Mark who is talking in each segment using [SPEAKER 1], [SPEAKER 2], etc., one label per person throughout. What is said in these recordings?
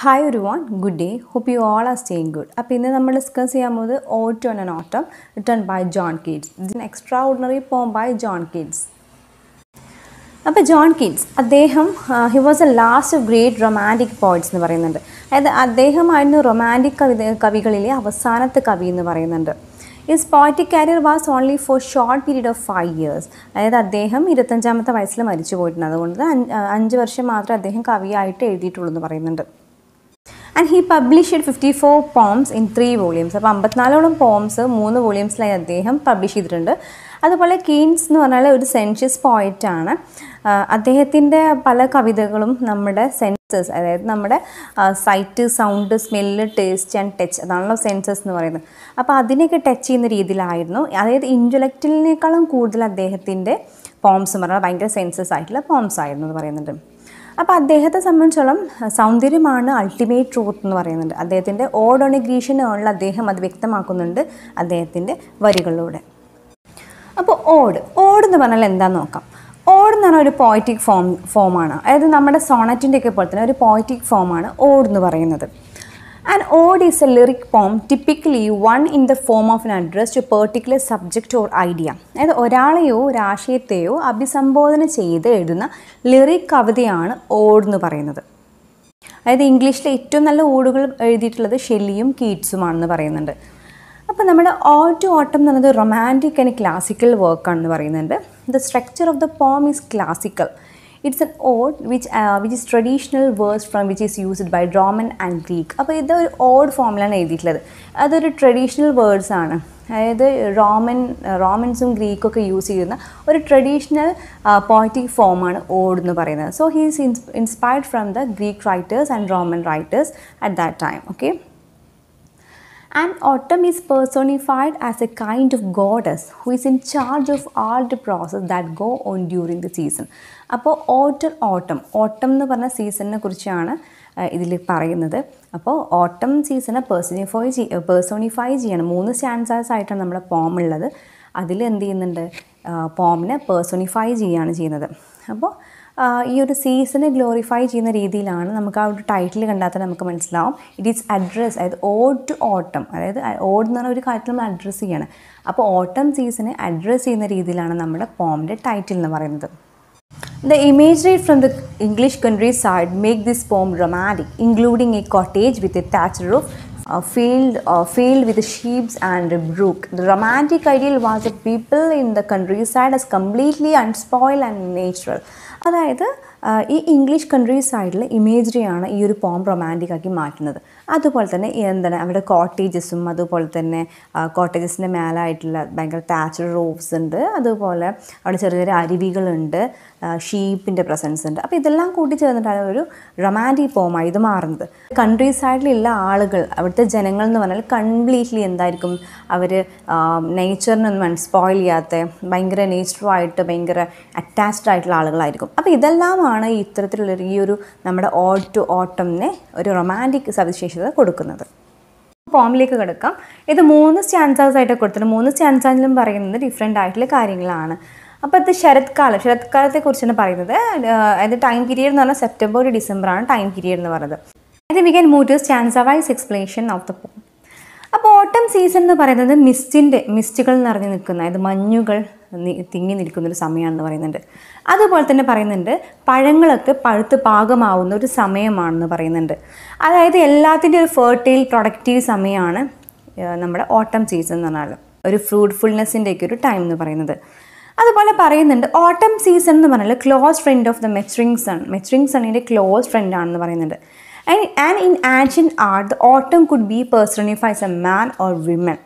[SPEAKER 1] Hi everyone good day hope you all are staying good അപ്പോൾ ഇന്ന് നമ്മൾ discuss ചെയ്യാൻ പോകുന്നത് ode to and autumn written by John Keats in extraordinary poem by John Keats അപ്പോൾ John Keats അദ്ദേഹം he was a last of great romantic poets എന്ന് പറയുന്നുണ്ട് അതായത് അദ്ദേഹമായിരുന്നു റൊമാൻറ്റിക് കവി കവികളിലെ അവസാനത്തെ കവി എന്ന് പറയുന്നുണ്ട് his poetic career was only for short period of five years അതായത് അദ്ദേഹം ഇരുപത്തഞ്ചാമത്തെ വയസ്സിൽ മരിച്ചു പോയിട്ടുണ്ട് അതുകൊണ്ട് അഞ്ച് വർഷം മാത്രമേ അദ്ദേഹം കവിയായിട്ട് എഴുതിയിട്ടുള്ളൂ എന്ന് പറയുന്നുണ്ട് and he published fifty four poems in three volumes അപ്പോൾ അമ്പത്തിനാലോളം പോംസ് മൂന്ന് വോളിയൂംസിലായി അദ്ദേഹം പബ്ലിഷ് ചെയ്തിട്ടുണ്ട് അതുപോലെ കീൻസ് എന്ന് പറഞ്ഞാൽ ഒരു സെൻഷ്യസ് പോയിറ്റാണ് അദ്ദേഹത്തിൻ്റെ പല കവിതകളും നമ്മുടെ സെൻസസ് അതായത് നമ്മുടെ sight sound smell taste and touch അതാണല്ലോ സെൻസസ് എന്ന് പറയുന്നത് അപ്പോൾ അതിനെയൊക്കെ ടച്ച് ചെയ്യുന്ന രീതിയിലായിരുന്നു അതായത് ഇൻ്റലക്റ്റിനേക്കാളും കൂടുതൽ അദ്ദേഹത്തിൻ്റെ പോംസ് എന്ന് പറഞ്ഞാൽ ഭയങ്കര സെൻസസ് ആയിട്ടുള്ള പോംസ് ആയിരുന്നു എന്ന് പറയുന്നുണ്ട് അപ്പോൾ അദ്ദേഹത്തെ സംബന്ധിച്ചോളം സൗന്ദര്യമാണ് അൾട്ടിമേറ്റ് ട്രൂത്ത് എന്ന് പറയുന്നുണ്ട് അദ്ദേഹത്തിൻ്റെ ഓഡോണിഗ്രീഷനുള്ള അദ്ദേഹം അത് വ്യക്തമാക്കുന്നുണ്ട് അദ്ദേഹത്തിൻ്റെ വരികളിലൂടെ അപ്പോൾ ഓട് ഓട് എന്ന് പറഞ്ഞാൽ എന്താണെന്ന് നോക്കാം ഓട് എന്ന് പറഞ്ഞാൽ ഒരു പോയറ്റിക് ഫോം ഫോമാണ് അതായത് നമ്മുടെ സോണറ്റിൻ്റെയൊക്കെ പോലെ തന്നെ ഒരു പോയറ്റിക് ഫോമാണ് ഓട് എന്ന് പറയുന്നത് An ode is a lyric poem typically one in the form of an address to a particular subject or idea. അതായത് ഒരാളെയോ ഒരു ആശയത്തെയോ അഭിസംബോധന ചെയ്ത് എഴുതുന്ന ലിറിക് കവിതയാണ് ഓഡ് എന്ന് പറയുന്നത് അതായത് ഇംഗ്ലീഷിലെ ഏറ്റവും നല്ല ഓടുകൾ എഴുതിയിട്ടുള്ളത് ഷെല്ലിയും കീറ്റ്സുമാണെന്ന് പറയുന്നുണ്ട് അപ്പോൾ നമ്മുടെ ഓഡ് ടു ഓട്ടം എന്ന് പറയുന്നത് റൊമാൻറ്റിക് ആൻഡ് ക്ലാസിക്കൽ വർക്കാണെന്ന് പറയുന്നുണ്ട് the structure of the poem is classical it's an ode which which is traditional words from which is used by Roman and Greek അപ്പോൾ ഇത് ഒരു ഓഡ് ഫോമിലാണ് എഴുതിയിട്ടുള്ളത് അതൊരു ട്രഡീഷണൽ വേർഡ്സ് ആണ് അതായത് റോമൻ റോമൻസും ഗ്രീക്കൊക്കെ യൂസ് ചെയ്യുന്ന ഒരു ട്രഡീഷണൽ പോയിറ്റിക് ഫോമാണ് ഓഡ് എന്ന് പറയുന്നത് so he is inspired from the Greek writers and Roman writers at that time okay and autumn is personified as a kind of goddess who is in charge of all the process that go on during the season അപ്പോൾ ഓട്ടൽ ഓട്ടം ഓട്ടം എന്ന് പറഞ്ഞ സീസണിനെ കുറിച്ചാണ് ഇതിൽ പറയുന്നത് അപ്പോൾ ഓട്ടം സീസണെ പേഴ്സണിഫൈ ചെയ് പേഴ്സോണിഫൈ ചെയ്യണം മൂന്ന് സ്റ്റാൻസേഴ്സ് ആയിട്ടാണ് നമ്മുടെ പോം ഉള്ളത് അതിൽ എന്ത് ചെയ്യുന്നുണ്ട് പോമിനെ പേഴ്സോണിഫൈ ചെയ്യുകയാണ് ചെയ്യുന്നത് അപ്പോൾ ഈ ഒരു സീസണെ ഗ്ലോറിഫൈ ചെയ്യുന്ന രീതിയിലാണ് നമുക്ക് ആ ഒരു ടൈറ്റിൽ കണ്ടാൽ തന്നെ നമുക്ക് മനസ്സിലാവും ഇറ്റ് ഈസ് അഡ്രസ് അതായത് ഓഡ് ടു ഓട്ടം അതായത് ഓഡ് എന്ന് പറഞ്ഞ ഒരു കാര്യത്തിൽ നമ്മൾ അഡ്രസ്സ് ചെയ്യണം അപ്പോൾ ഓട്ടം സീസണെ അഡ്രസ്സ് ചെയ്യുന്ന രീതിയിലാണ് നമ്മുടെ പോമിൻ്റെ ടൈറ്റിൽ എന്ന് പറയുന്നത് The imagery from the English countryside make this poem dramatic, including a cottage with a thatched roof, a field uh, filled with sheep and a brook. The romantic ideal was that people in the countryside as completely unspoiled and natural. അതായത് ഈ English country സൈഡിൽ ഇമേജറിയാണ് ഈ ഒരു പോം romantic ആക്കി മാറ്റുന്നത് അതുപോലെ തന്നെ എന്താണ് അവിടെ കോട്ടേജസും അതുപോലെ തന്നെ കോട്ടേജസിൻ്റെ മേലായിട്ടുള്ള ഭയങ്കര താച്ചർ റോഫ്സ് ഉണ്ട് അതുപോലെ അവിടെ ചെറിയ ചെറിയ അരുവികളുണ്ട് ഷീപ്പിൻ്റെ പ്രസൻസ് ഉണ്ട് അപ്പോൾ ഇതെല്ലാം കൂട്ടി ചേർന്നിട്ടാണ് ഒരു റൊമാൻറ്റിക് പോമായി ഇത് മാറുന്നത് കൺട്രി സൈഡിലുള്ള ആളുകൾ അവിടുത്തെ ജനങ്ങൾ എന്ന് പറഞ്ഞാൽ കംപ്ലീറ്റ്ലി എന്തായിരിക്കും അവർ നേച്ചറിനൊന്നും സ്പോയിൽ ചെയ്യാത്ത ഭയങ്കര നേച്ചറുമായിട്ട് ഭയങ്കര അറ്റാച്ച്ഡ് ആയിട്ടുള്ള ആളുകളായിരിക്കും അപ്പോൾ ഇതെല്ലാമാണ് ഇത്തരത്തിലുള്ള ഈ ഒരു നമ്മുടെ ഓട്ടു ടു ഓട്ടമിനെ ഒരു റൊമാൻറ്റിക് സവിശേഷത കൊടുക്കുന്നത് ഫോമിലേക്ക് കിടക്കാം ഇത് മൂന്ന് സ്റ്റാൻസാസ് ആയിട്ട് കൊടുത്തിട്ടുണ്ട് മൂന്ന് സ്റ്റാൻസാസിലും പറയുന്നത് ഡിഫറെൻ്റ് ആയിട്ടുള്ള കാര്യങ്ങളാണ് അപ്പോൾ ഇത് ശരത്കാലം ശരത്കാലത്തെക്കുറിച്ചാണ് പറയുന്നത് അതിൻ്റെ ടൈം പീരീഡ് എന്ന് പറഞ്ഞാൽ സെപ്റ്റംബർ ടു ഡിസംബർ ആണ് ടൈം പീരീഡ് എന്ന് പറയുന്നത് അതിന് we can move stanza wise explanation of the poem അപ്പോൾ ഓട്ടം സീസൺ എന്ന് പറയുന്നത് മിസ്റ്റിൻ്റെ മിസ്റ്റുകൾ നിറഞ്ഞു നിൽക്കുന്ന അതായത് മഞ്ഞുകൾ തിങ്ങി നിൽക്കുന്ന ഒരു സമയമാണെന്ന് പറയുന്നുണ്ട് അതുപോലെ തന്നെ പറയുന്നുണ്ട് പഴങ്ങളൊക്കെ പഴുത്ത് പാകമാവുന്ന ഒരു സമയമാണെന്ന് പറയുന്നുണ്ട് അതായത് എല്ലാത്തിൻ്റെ ഒരു ഫെർട്ടൈൽ പ്രൊഡക്റ്റീവ് സമയമാണ് നമ്മുടെ ഓട്ടം സീസൺ എന്ന് പറഞ്ഞാൽ ഒരു ഫ്രൂട്ട്ഫുൾനെസ്സിൻ്റെയൊക്കെ ഒരു ടൈം എന്ന് പറയുന്നത് അതുപോലെ പറയുന്നുണ്ട് ഓട്ടം സീസൺ എന്ന് പറഞ്ഞാൽ close friend of the maturing sun maturing സണ്ണിൻ്റെ ക്ലോസ് ഫ്രണ്ട് ആണെന്ന് പറയുന്നുണ്ട് and and in ancient art the autumn could be personifies a man or women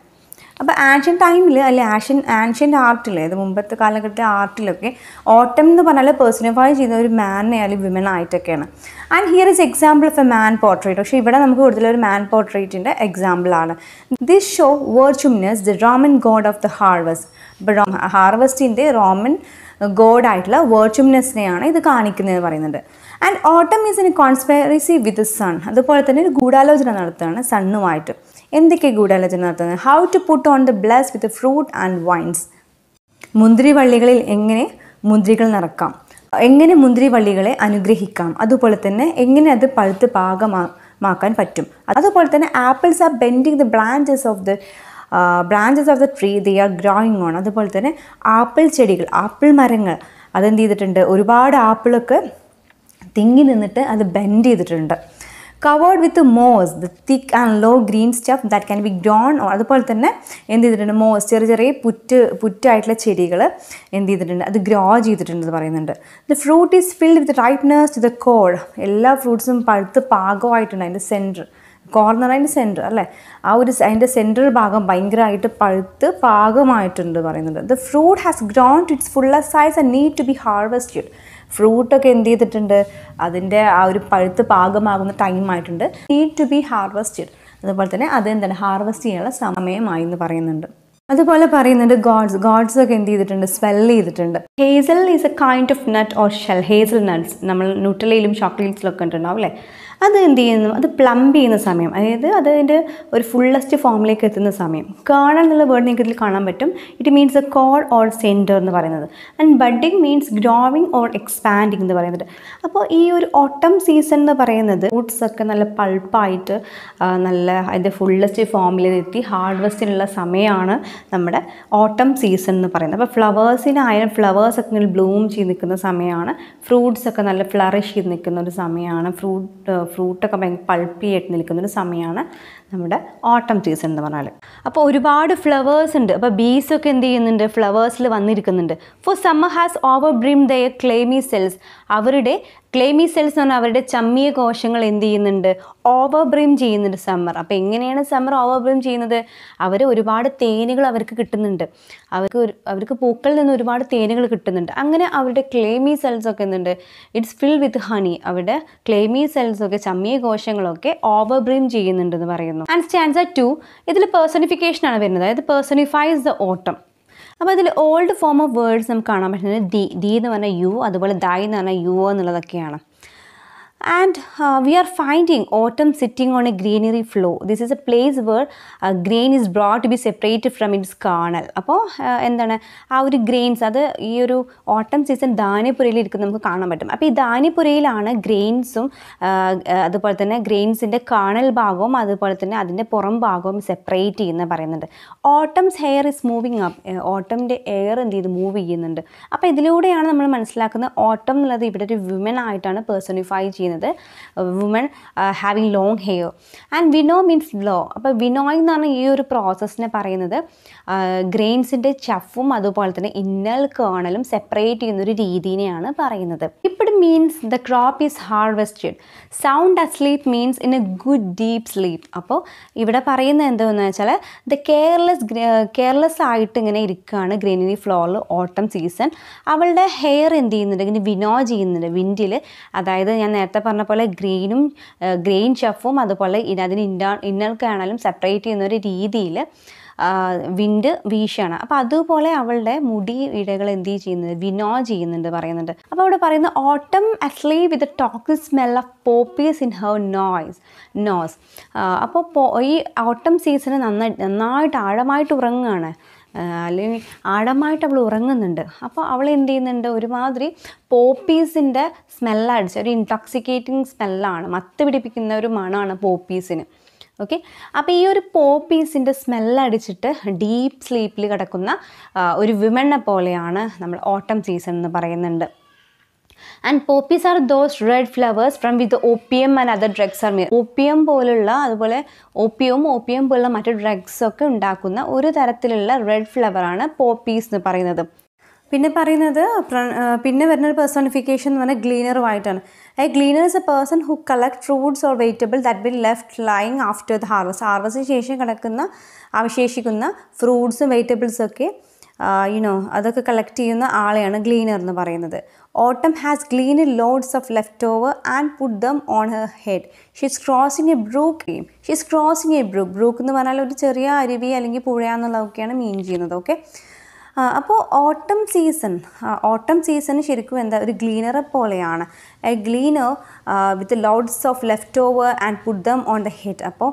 [SPEAKER 1] അപ്പോൾ ആൻഷ്യൻ ടൈമിൽ അല്ലെ ആഷ്യൻ ആൻഷ്യൻ ആർട്ടിൽ അതായത് മുമ്പത്തെ കാലഘട്ടത്തിലെ ആർട്ടിലൊക്കെ ഓട്ടം എന്ന് പറഞ്ഞാൽ പേഴ്സണിഫൈ ചെയ്യുന്ന ഒരു മാനെ അല്ലെങ്കിൽ വിമൻ ആയിട്ടൊക്കെയാണ് and here is example of a man portrait പക്ഷേ ഇവിടെ നമുക്ക് കൂടുതൽ ഒരു മാൻ പോർട്രേറ്റിൻ്റെ ആണ് this show Vertumnus the Roman god of the harvest ഹാർവസ്റ്റിൻ്റെ റോമൻ ഗോഡ് ആയിട്ടുള്ള വേർച്യുമിനസിനെയാണ് ഇത് കാണിക്കുന്നത് പറയുന്നത് and autumn is in conspiracy with sun അതുപോലെ തന്നെ ഒരു ഗൂഢാലോചന നടത്തുകയാണ് സണ്ണുമായിട്ട് എന്തൊക്കെ ഗൂഢാലോചന നടത്തുന്നത് how to put on the bless with fruit and vines മുന്തിരി വള്ളികളിൽ എങ്ങനെ മുന്തിരികൾ നിറക്കാം എങ്ങനെ മുന്തിരി വള്ളികളെ അനുഗ്രഹിക്കാം അതുപോലെ തന്നെ എങ്ങനെ അത് പഴുത്ത് പാകമാക്കാൻ പറ്റും അതുപോലെ തന്നെ apples are bending the branches of the branches of the tree they are growing on അതുപോലെ തന്നെ ആപ്പിൾ ചെടികൾ ആപ്പിൾ മരങ്ങൾ അതെന്ത് ചെയ്തിട്ടുണ്ട് ഒരുപാട് ആപ്പിളൊക്കെ തിങ്ങി നിന്നിട്ട് അത് ബെൻഡ് ചെയ്തിട്ടുണ്ട് covered with moss the thick and low green stuff that can be grown അതുപോലെ തന്നെ എന്ത് ചെയ്തിട്ടുണ്ട് മോസ് ചെറിയ ചെറിയ പുറ്റ് പുറ്റായിട്ടുള്ള ചെടികൾ എന്ത് ചെയ്തിട്ടുണ്ട് അത് ഗ്രോ ചെയ്തിട്ടുണ്ട് എന്ന് പറയുന്നുണ്ട് the fruit is filled with ripeness to the core എല്ലാ ഫ്രൂട്ട്സും പഴുത്ത് പാകമായിട്ടുണ്ട് അതിൻ്റെ സെൻറ്റർ കോർണർ അതിൻ്റെ സെൻറ്റർ അല്ലേ ആ ഒരു അതിൻ്റെ സെൻറ്റർ ഭാഗം ഭയങ്കരമായിട്ട് പഴുത്ത് പാകമായിട്ടുണ്ട് പറയുന്നുണ്ട് the fruit has grown to its full size and need to be harvested ഫ്രൂട്ടൊക്കെ എന്ത് ചെയ്തിട്ടുണ്ട് അതിൻ്റെ ആ ഒരു പഴുത്ത് പാകമാകുന്ന ടൈമായിട്ടുണ്ട് നീഡ് ടു ബി ഹാർവെസ്റ്റഡ് അതുപോലെ തന്നെ അതെന്താണ് ഹാർവെസ്റ്റ് ചെയ്യാനുള്ള സമയമായി എന്ന് പറയുന്നുണ്ട് അതുപോലെ പറയുന്നുണ്ട് ഗോഡ്സ് ഗോഡ്സ് ഒക്കെ എന്ത് ചെയ്തിട്ടുണ്ട് സ്വെൽ ചെയ്തിട്ടുണ്ട് hazel is a kind of nut or shell hazel nuts നമ്മൾ ന്യൂട്രലയിലും ചോക്ലേറ്റ്സിലൊക്കെ ഉണ്ടാവും അല്ലേ അത് എന്ത് ചെയ്യുന്നു അത് പ്ലംബ് ചെയ്യുന്ന സമയം അതായത് അതിൻ്റെ ഒരു ഫുള്ളസ്റ്റ് ഫോമിലേക്ക് എത്തുന്ന സമയം കേണൽ എന്നുള്ള വേർഡ് നിങ്ങൾക്ക് ഇതിൽ കാണാൻ പറ്റും it means a core or center എന്ന് പറയുന്നത് and budding means growing or expanding എന്ന് പറയുന്നത് അപ്പോൾ ഈ ഒരു ഓട്ടം സീസൺ എന്ന് പറയുന്നത് ഫ്രൂട്ട്സൊക്കെ ഒക്കെ നല്ല പൾപ്പായിട്ട് നല്ല അതിൻ്റെ ഫുള്ളസ്റ്റ് ഫോമിലെത്തി ഹാർവസ്റ്റിനുള്ള സമയമാണ് നമ്മുടെ ഓട്ടം സീസൺ എന്ന് പറയുന്നത് അപ്പോൾ ഫ്ലവേഴ്സിനായാലും ഫ്ലവേഴ്സ് ഒക്കെ ബ്ലൂം ചെയ്ത് നിൽക്കുന്ന സമയമാണ് ഫ്രൂട്ട്സ് ഒക്കെ നല്ല ഫ്ലറിഷ് ചെയ്ത് നിൽക്കുന്ന ഒരു സമയമാണ് ഫ്രൂട്ട് ഫ്രൂട്ടൊക്കെ ഭയങ്കര പൾപ്പിയായിട്ട് നിൽക്കുന്നൊരു സമയമാണ് നമ്മുടെ ഓട്ടം സീസൺ എന്ന് പറഞ്ഞാൽ അപ്പോൾ ഒരുപാട് ഫ്ലവേഴ്സ് ഉണ്ട് അപ്പോൾ ബീസ് ഒക്കെ എന്ത് ചെയ്യുന്നുണ്ട് ഫ്ലവേഴ്സിൽ വന്നിരിക്കുന്നുണ്ട് for summer has over brim the clammy cells അവരുടെ ക്ലേമി സെൽസ് എന്ന് പറഞ്ഞാൽ അവരുടെ ചമ്മിയ കോശങ്ങൾ എന്ത് ചെയ്യുന്നുണ്ട് ഓവർ ബ്രീം ചെയ്യുന്നുണ്ട് സമ്മർ അപ്പോൾ എങ്ങനെയാണ് സമ്മർ ഓവർ ബ്രീം ചെയ്യുന്നത് അവർ ഒരുപാട് തേനുകൾ അവർക്ക് കിട്ടുന്നുണ്ട് അവർക്ക് അവർക്ക് പൂക്കളിൽ നിന്ന് ഒരുപാട് തേനുകൾ കിട്ടുന്നുണ്ട് അങ്ങനെ അവരുടെ ക്ലേമി സെൽസ് ഒക്കെ എന്തുണ്ട് ഇറ്റ്സ് ഫിൽ വിത്ത് ഹണി അവരുടെ ക്ലേമി സെൽസ് ഒക്കെ ചമ്മിയ കോശങ്ങളൊക്കെ ഓവർ ബ്രീം ചെയ്യുന്നുണ്ടെന്ന് പറയുന്നു നോക്കുന്നു ആൻഡ് സ്റ്റാൻസർ ടു ഇതിൽ പേഴ്സണിഫിക്കേഷൻ ആണ് വരുന്നത് അതായത് പേഴ്സണിഫൈസ് ദ ഓട്ടം അപ്പോൾ ഇതിൽ ഓൾഡ് ഫോം ഓഫ് വേർഡ്സ് നമുക്ക് കാണാൻ പറ്റുന്നത് ദി ദി എന്ന് പറഞ്ഞാൽ യു അതുപോലെ ദായ് എന്ന് പറഞ്ഞാൽ യു എന്നുള്ളതൊക്കെയാണ് and uh, we are finding autumn sitting on a greenery floor. This is a place where uh, grain is brought to be separated from its kernel. അപ്പോൾ uh, എന്താണ് ആ ഒരു ഗ്രെയിൻസ് അത് ഈ ഒരു ഓട്ടം സീസൺ ധാന്യപ്പുരയിൽ ഇരിക്കുന്നത് നമുക്ക് കാണാൻ പറ്റും അപ്പോൾ ഈ ധാന്യപ്പുരയിലാണ് ഗ്രെയിൻസും uh, uh, അതുപോലെ തന്നെ ഗ്രെയിൻസിൻ്റെ കണൽ ഭാഗവും അതുപോലെ തന്നെ അതിൻ്റെ പുറം ഭാഗവും സെപ്പറേറ്റ് ചെയ്യുന്ന പറയുന്നുണ്ട് autumn's hair is moving up ഓട്ടമിൻ്റെ എയർ എന്ത് ചെയ്ത് മൂവ് ചെയ്യുന്നുണ്ട് അപ്പോൾ ഇതിലൂടെയാണ് നമ്മൾ മനസ്സിലാക്കുന്നത് ഓട്ടം എന്നുള്ളത് ഇവിടെ ഒരു വിമൻ ആയിട്ടാണ് പേഴ്സണിഫൈ ചെയ്യുന്നത് പറയുന്നത് woman having long hair and winnow means blow അപ്പോൾ വിനോയിങ് എന്നാണ് ഈ ഒരു പ്രോസസ്സിനെ പറയുന്നത് ഗ്രെയിൻസിൻ്റെ ചഫും അതുപോലെ തന്നെ ഇന്നൽ കേണലും സെപ്പറേറ്റ് ചെയ്യുന്ന ഒരു രീതിയാണ് പറയുന്നത് ഇപ്പോഴും means the crop is harvested sound asleep means in a good deep sleep അപ്പോൾ ഇവിടെ പറയുന്ന എന്താണെന്ന് വെച്ചാൽ ദ കെയർലെസ് കെയർലെസ് ആയിട്ട് ഇങ്ങനെ ഇരിക്കുകയാണ് ഗ്രീനറി ഫ്ലോറിൽ ഓട്ടം സീസൺ അവളുടെ ഹെയർ എന്ത് ചെയ്യുന്നുണ്ട് ഇങ്ങനെ വിനോ ചെയ്യുന്നുണ്ട് വിൻഡിൽ അതായത് ഞാൻ നേരത്തെ പറഞ്ഞ പോലെ ഗ്രെയിനും ഗ്രെയിൻ ഷഫും അതുപോലെ അതിന് ഇൻ്റർ ഇന്നൽ സെപ്പറേറ്റ് ചെയ്യുന്ന ഒരു രീതിയിൽ വിൻഡ് വീശാണ് അപ്പോൾ അതുപോലെ അവളുടെ മുടി ഇഴകൾ എന്ത് ചെയ്യുന്നത് വിനോ ചെയ്യുന്നുണ്ട് പറയുന്നുണ്ട് അപ്പോൾ അവിടെ പറയുന്ന autumn asleep with talks smell of poppies in her noise nose അപ്പോൾ ഈ ഓട്ടം സീസണ് നന്നായി നന്നായിട്ട് ആഴമായിട്ട് ഉറങ്ങുകയാണ് അല്ലെങ്കിൽ ആഴമായിട്ട് അവൾ ഉറങ്ങുന്നുണ്ട് അപ്പോൾ അവൾ എന്ത് ചെയ്യുന്നുണ്ട് ഒരുമാതിരി പോപ്പീസിൻ്റെ സ്മെല്ലടിച്ച് ഒരു ഇൻടോക്സിക്കേറ്റിംഗ് സ്മെല്ലാണ് മത്ത് പിടിപ്പിക്കുന്ന ഒരു മണമാണ് പോപ്പീസിന് ഓക്കെ അപ്പോൾ ഈ ഒരു പോപ്പീസിൻ്റെ സ്മെല്ലടിച്ചിട്ട് ഡീപ്പ് സ്ലീപ്പിൽ കിടക്കുന്ന ഒരു വിമണ്ണെ പോലെയാണ് നമ്മൾ ഓട്ടം സീസൺ എന്ന് പറയുന്നുണ്ട് and poppies are those red flowers from with opium and other drugs are made opium പോലുള്ള അതുപോലെ ഓപ്പിയവും ഓപ്പിയം പോലുള്ള മറ്റു ഡ്രഗ്സൊക്കെ ഉണ്ടാക്കുന്ന ഒരു തരത്തിലുള്ള റെഡ് ഫ്ലവറാണ് പോപ്പീസ് എന്ന് പറയുന്നത് പിന്നെ പറയുന്നത് പിന്നെ വരുന്ന ഒരു പേഴ്സണിഫിക്കേഷൻ എന്ന് പറഞ്ഞാൽ ഗ്ലീനറുമായിട്ടാണ് a gleaner is a person who collect fruits or vegetable that been left lying after the harvest ഹാർവസ്റ്റിന് ശേഷം കിടക്കുന്ന അവശേഷിക്കുന്ന ഫ്രൂട്ട്സും വെജിറ്റബിൾസും ഒക്കെ യുണോ അതൊക്കെ കളക്ട് ചെയ്യുന്ന ആളെയാണ് ഗ്ലീനർ എന്ന് പറയുന്നത് autumn has gleaned loads of left over and put them on her head she's crossing a brook she's crossing a brook brook എന്ന് പറഞ്ഞാൽ ഒരു ചെറിയ അരുവി അല്ലെങ്കിൽ പുഴയാന്നുള്ളതൊക്കെയാണ് മീൻ ചെയ്യുന്നത് ഓക്കെ അപ്പോൾ ഓട്ടം സീസൺ ഓട്ടം സീസൺ ശരിക്കും എന്താ ഒരു ഗ്ലീനറെ പോലെയാണ് a gleaner with loads of left over and put them on the head അപ്പോൾ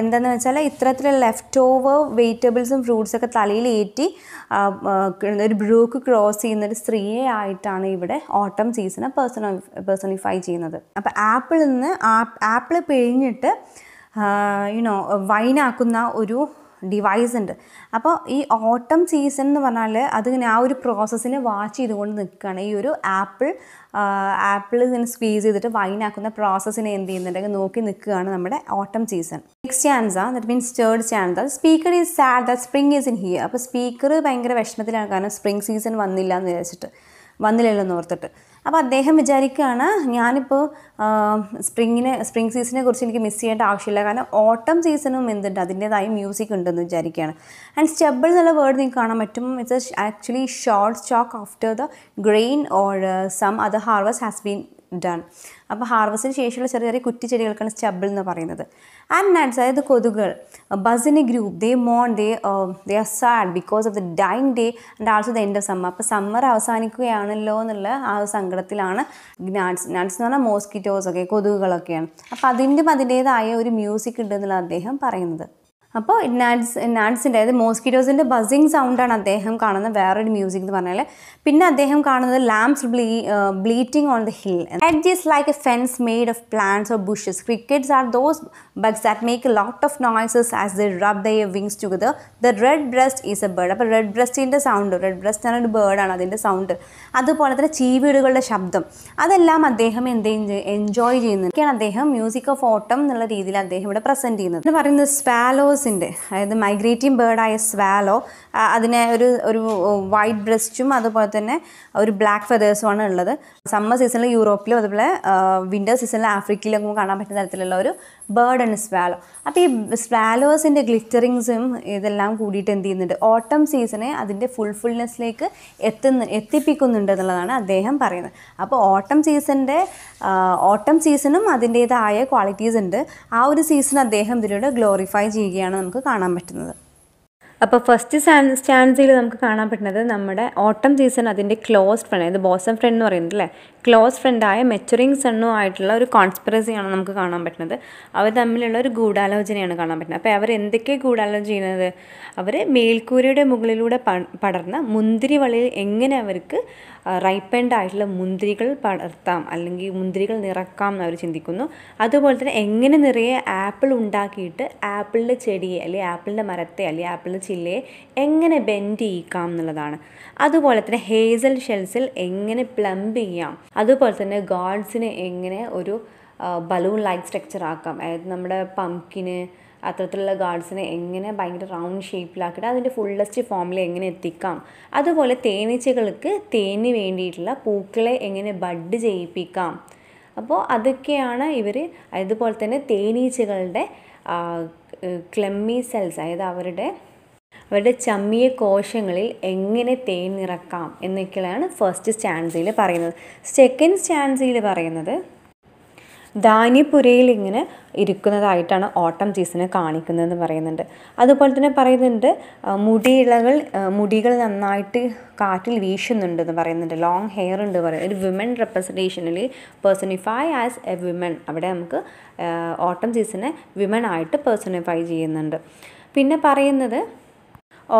[SPEAKER 1] എന്താണെന്ന് വെച്ചാൽ ഇത്തരത്തിലുള്ള ലെഫ്റ്റ് ഓവർ വെജിറ്റബിൾസും ഫ്രൂട്ട്സൊക്കെ തലയിൽ ഒരു ബ്രൂക്ക് ക്രോസ് ചെയ്യുന്ന ഒരു സ്ത്രീയെ ആയിട്ടാണ് ഇവിടെ ഓട്ടം സീസണെ പേഴ്സണ പേഴ്സണിഫൈ ചെയ്യുന്നത് അപ്പോൾ ആപ്പിളിൽ നിന്ന് ആപ്പിൾ പിഴിഞ്ഞിട്ട് യുനോ വൈനാക്കുന്ന ഒരു ഡിവൈസ് ഉണ്ട് അപ്പോൾ ഈ ഓട്ടം സീസൺ എന്ന് പറഞ്ഞാൽ അതിങ്ങനെ ആ ഒരു പ്രോസസ്സിനെ വാച്ച് ചെയ്തുകൊണ്ട് നിൽക്കുകയാണ് ഈ ഒരു ആപ്പിൾ ആപ്പിൾ ഇങ്ങനെ സ്ക്വീസ് ചെയ്തിട്ട് വൈനാക്കുന്ന പ്രോസസ്സിനെ എന്ത് ചെയ്യുന്നുണ്ടെങ്കിൽ നോക്കി നിൽക്കുകയാണ് നമ്മുടെ ഓട്ടം സീസൺ നെക്സ്റ്റ് ആ ദറ്റ് മീൻസ് തേർഡ് ആ speaker is sad that spring is in here അപ്പോൾ സ്പീക്കർ ഭയങ്കര വിഷമത്തിലാണ് കാരണം സ്പ്രിംഗ് സീസൺ വന്നില്ല എന്ന് വിചാരിച്ചിട്ട് വന്നില്ലല്ലോ എന്ന് ഓർത്തിട്ട് അപ്പോൾ അദ്ദേഹം വിചാരിക്കുകയാണ് ഞാനിപ്പോൾ സ്പ്രിങ്ങിന് സ്പ്രിംഗ് സീസണിനെ കുറിച്ച് എനിക്ക് മിസ് ചെയ്യേണ്ട ആവശ്യമില്ല കാരണം ഓട്ടം സീസണും എന്തുണ്ട് അതിൻ്റേതായ മ്യൂസിക് ഉണ്ടെന്ന് വിചാരിക്കുകയാണ് ആൻഡ് സ്റ്റെബിൾ എന്നുള്ള വേർഡ് നിങ്ങൾക്ക് കാണാൻ പറ്റും it's actually short stalk after the grain or some other harvest has been ഇതാണ് അപ്പോൾ ഹാർവസ്റ്റിന് ശേഷമുള്ള ചെറിയ ചെറിയ കുറ്റി ചെടികൾക്കാണ് സ്റ്റബിൾ എന്ന് പറയുന്നത് ആൻഡ് നട്സ് അതായത് കൊതുകൾ ബസിന് ഗ്രൂപ്പ് ദേ മോൺ they they are sad because of the dying day and also the end of summer അപ്പോൾ സമ്മർ അവസാനിക്കുകയാണല്ലോ എന്നുള്ള ആ ഒരു സങ്കടത്തിലാണ് നാട്സ് നാട്സ് എന്ന് പറഞ്ഞാൽ മോസ്കിറ്റോസ് ഒക്കെ കൊതുകുകളൊക്കെയാണ് അപ്പോൾ അതിൻ്റെ അതിൻ്റേതായ ഒരു മ്യൂസിക് ഉണ്ട് എന്നുള്ള അദ്ദേഹം പറയുന്നത് അപ്പോൾ നാഡ്സ് നാഡ്സിൻ്റെ അതായത് മോസ്കിറ്റോസിൻ്റെ ബസിങ് സൗണ്ടാണ് അദ്ദേഹം കാണുന്നത് വേറൊരു മ്യൂസിക് എന്ന് പറഞ്ഞാൽ പിന്നെ അദ്ദേഹം കാണുന്നത് ലാംസ് ബ്ലീ bleating on the hill hedge is like a fence made of plants or bushes crickets are those bugs that make a lot of noises as the rub the wings together the red breast is a bird അപ്പോൾ red ബ്രസ്റ്റിൻ്റെ sound red breast ആണ് ഒരു ബേർഡാണ് അതിൻ്റെ sound അതുപോലെ തന്നെ ചീവീടുകളുടെ ശബ്ദം അതെല്ലാം അദ്ദേഹം എന്ത് എൻജോയ് ചെയ്യുന്നതൊക്കെയാണ് അദ്ദേഹം മ്യൂസിക് ഓഫ് ഓട്ടം എന്നുള്ള രീതിയിൽ അദ്ദേഹം ഇവിടെ പ്രസൻറ്റ് ചെയ്യുന്നത് പറയുന്നത് സ്വാലോസ് സ്വാലോസിൻ്റെ അതായത് മൈഗ്രേറ്റിംഗ് ബേർഡായ സ്വാലോ അതിനെ ഒരു ഒരു വൈറ്റ് ബ്രസ്റ്റും അതുപോലെ തന്നെ ഒരു ബ്ലാക്ക് ഫെതേഴ്സുമാണ് ഉള്ളത് സമ്മർ സീസണിൽ യൂറോപ്പിലും അതുപോലെ വിൻ്റർ സീസണിൽ ആഫ്രിക്കയിലും കാണാൻ പറ്റുന്ന തരത്തിലുള്ള ഒരു ബേർഡ് ആൻഡ് സ്വാലോ അപ്പോൾ ഈ സ്വാലോസിൻ്റെ ഗ്ലിറ്ററിങ്സും ഇതെല്ലാം കൂടിയിട്ട് എന്ത് ചെയ്യുന്നുണ്ട് ഓട്ടം സീസണെ അതിൻ്റെ ഫുൾഫുൾനെസ്സിലേക്ക് എത്തുന്ന എത്തിപ്പിക്കുന്നുണ്ട് എന്നുള്ളതാണ് അദ്ദേഹം പറയുന്നത് അപ്പോൾ ഓട്ടം സീസണിൻ്റെ ഓട്ടം സീസണും അതിൻ്റേതായ ക്വാളിറ്റീസ് ഉണ്ട് ആ ഒരു സീസൺ അദ്ദേഹം ഇതിലൂടെ ഗ്ലോറിഫൈ ചെയ്യുകയാണ് നമുക്ക് കാണാൻ പറ്റുന്നത് അപ്പോൾ ഫസ്റ്റ് സ്റ്റാൻസിൽ നമുക്ക് കാണാൻ പറ്റുന്നത് നമ്മുടെ ഓട്ടം സീസൺ അതിൻ്റെ ക്ലോസ്ഡ് ഫ്രണ്ട് അതായത് ബോസം ഫ്രണ്ട് എന്ന് പറയുന്നത് അല്ലേ ക്ലോസ് ഫ്രണ്ടായ മെച്ചുറിങ് സണ്ണും ആയിട്ടുള്ള ഒരു കോൺസ്പിറസിയാണ് നമുക്ക് കാണാൻ പറ്റുന്നത് അവർ തമ്മിലുള്ള ഒരു ഗൂഢാലോചനയാണ് കാണാൻ പറ്റുന്നത് അപ്പോൾ അവർ എന്തൊക്കെ ഗൂഢാലോചന ചെയ്യുന്നത് അവർ മേൽക്കൂരയുടെ മുകളിലൂടെ പടർന്ന മുന്തിരി വളയിൽ എങ്ങനെ അവർക്ക് റൈപ്പൻഡ് ആയിട്ടുള്ള മുന്തിരികൾ പടർത്താം അല്ലെങ്കിൽ മുന്തിരികൾ നിറക്കാം എന്ന് അവർ ചിന്തിക്കുന്നു അതുപോലെ തന്നെ എങ്ങനെ നിറയെ ആപ്പിൾ ഉണ്ടാക്കിയിട്ട് ആപ്പിളിൻ്റെ ചെടിയെ അല്ലെങ്കിൽ ആപ്പിളിൻ്റെ മരത്തെ അല്ലെങ്കിൽ ആപ്പിളിൻ്റെ ചില്ലയെ എങ്ങനെ ബെൻഡ് ചെയ്യിക്കാം എന്നുള്ളതാണ് അതുപോലെ തന്നെ ഹേസൽ ഷെൽസിൽ എങ്ങനെ പ്ലംബ് ചെയ്യാം അതുപോലെ തന്നെ ഗാഡ്സിനെ എങ്ങനെ ഒരു ബലൂൺ ലൈക്ക് സ്ട്രക്ചർ ആക്കാം അതായത് നമ്മുടെ പംകിന് അത്തരത്തിലുള്ള ഗാർഡ്സിനെ എങ്ങനെ ഭയങ്കര റൗണ്ട് ഷേപ്പിലാക്കിയിട്ട് അതിൻ്റെ ഫുള്ളസ്റ്റ് ഫോമിൽ എങ്ങനെ എത്തിക്കാം അതുപോലെ തേനീച്ചകൾക്ക് തേന് വേണ്ടിയിട്ടുള്ള പൂക്കളെ എങ്ങനെ ബഡ് ചെയ്യിപ്പിക്കാം അപ്പോൾ അതൊക്കെയാണ് ഇവർ അതുപോലെ തന്നെ തേനീച്ചകളുടെ ക്ലെമ്മി സെൽസ് അതായത് അവരുടെ അവരുടെ ചമ്മിയ കോശങ്ങളിൽ എങ്ങനെ തേൻ നിറക്കാം എന്നൊക്കെയാണ് ഫസ്റ്റ് സ്റ്റാൻസിയിൽ പറയുന്നത് സെക്കൻഡ് സ്റ്റാൻസിയിൽ പറയുന്നത് ധാന്യപുരയിൽ ഇങ്ങനെ ഇരിക്കുന്നതായിട്ടാണ് ഓട്ടം സീസണ് കാണിക്കുന്നതെന്ന് പറയുന്നുണ്ട് അതുപോലെ തന്നെ പറയുന്നുണ്ട് മുടിയിളകൾ മുടികൾ നന്നായിട്ട് കാറ്റിൽ വീശുന്നുണ്ടെന്ന് പറയുന്നുണ്ട് ലോങ് ഹെയർ ഉണ്ട് പറയുന്നത് ഒരു വിമൻ റെപ്രസെൻറ്റേഷനിൽ പേഴ്സണിഫൈ ആസ് എ വിമൻ അവിടെ നമുക്ക് ഓട്ടം സീസണെ വിമൺ ആയിട്ട് പേഴ്സണിഫൈ ചെയ്യുന്നുണ്ട് പിന്നെ പറയുന്നത്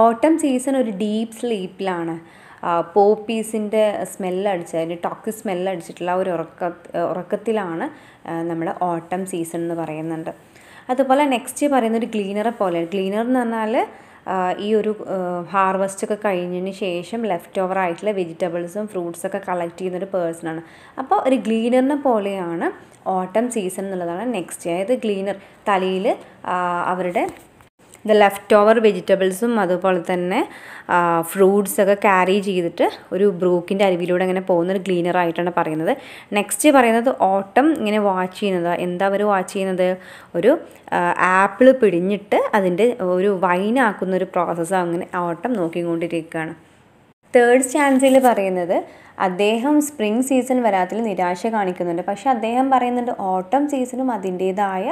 [SPEAKER 1] ഓട്ടം സീസൺ ഒരു ഡീപ്പ് സ്ലീപ്പിലാണ് പോപ്പീസിൻ്റെ സ്മെല്ലടിച്ച് അതിൻ്റെ ടോക്സിക് സ്മെല്ലടിച്ചിട്ടുള്ള ഒരു ഉറക്ക ഉറക്കത്തിലാണ് നമ്മുടെ ഓട്ടം സീസൺ എന്ന് പറയുന്നുണ്ട് അതുപോലെ നെക്സ്റ്റ് പറയുന്ന ഒരു ക്ലീനറെ പോലെ ക്ലീനർ എന്ന് പറഞ്ഞാൽ ഈ ഒരു ഹാർവസ്റ്റ് ഒക്കെ കഴിഞ്ഞതിന് ശേഷം ലെഫ്റ്റ് ഓവർ ആയിട്ടുള്ള വെജിറ്റബിൾസും ഫ്രൂട്ട്സ് ഒക്കെ കളക്ട് ഒരു പേഴ്സണാണ് അപ്പോൾ ഒരു ഗ്ലീനറിനെ പോലെയാണ് ഓട്ടം സീസൺ എന്നുള്ളതാണ് നെക്സ്റ്റ് അതായത് ഗ്ലീനർ തലയിൽ അവരുടെ ദ ലെഫ്റ്റ് ഓവർ വെജിറ്റബിൾസും അതുപോലെ തന്നെ ഫ്രൂട്ട്സൊക്കെ ക്യാരി ചെയ്തിട്ട് ഒരു ബ്രൂക്കിൻ്റെ അരുവിയിലൂടെ ഇങ്ങനെ പോകുന്നൊരു ക്ലീനറായിട്ടാണ് പറയുന്നത് നെക്സ്റ്റ് പറയുന്നത് ഓട്ടം ഇങ്ങനെ വാച്ച് ചെയ്യുന്നത് എന്താ അവർ വാച്ച് ചെയ്യുന്നത് ഒരു ആപ്പിൾ പിടിഞ്ഞിട്ട് അതിൻ്റെ ഒരു വൈനാക്കുന്ന ഒരു പ്രോസസ്സ് അങ്ങനെ ഓട്ടം നോക്കിക്കൊണ്ടിരിക്കുകയാണ് തേർഡ് ചാൻസിൽ പറയുന്നത് അദ്ദേഹം സ്പ്രിംഗ് സീസൺ വരാത്തിൽ നിരാശ കാണിക്കുന്നുണ്ട് പക്ഷേ അദ്ദേഹം പറയുന്നുണ്ട് ഓട്ടം സീസണും അതിൻ്റേതായ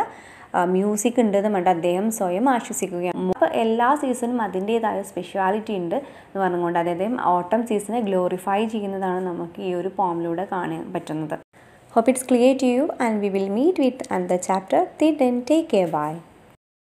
[SPEAKER 1] മ്യൂസിക് ഉണ്ട് എന്ന് പറഞ്ഞിട്ട് അദ്ദേഹം സ്വയം ആശ്വസിക്കുകയാണ് അപ്പോൾ എല്ലാ സീസണും അതിൻ്റേതായ സ്പെഷ്യാലിറ്റി ഉണ്ട് എന്ന് പറഞ്ഞുകൊണ്ട് അതായത് ഓട്ടം സീസണെ ഗ്ലോറിഫൈ ചെയ്യുന്നതാണ് നമുക്ക് ഈ ഒരു പോമിലൂടെ കാണാൻ പറ്റുന്നത് hope it's clear to you and we will meet with another chapter till then take a by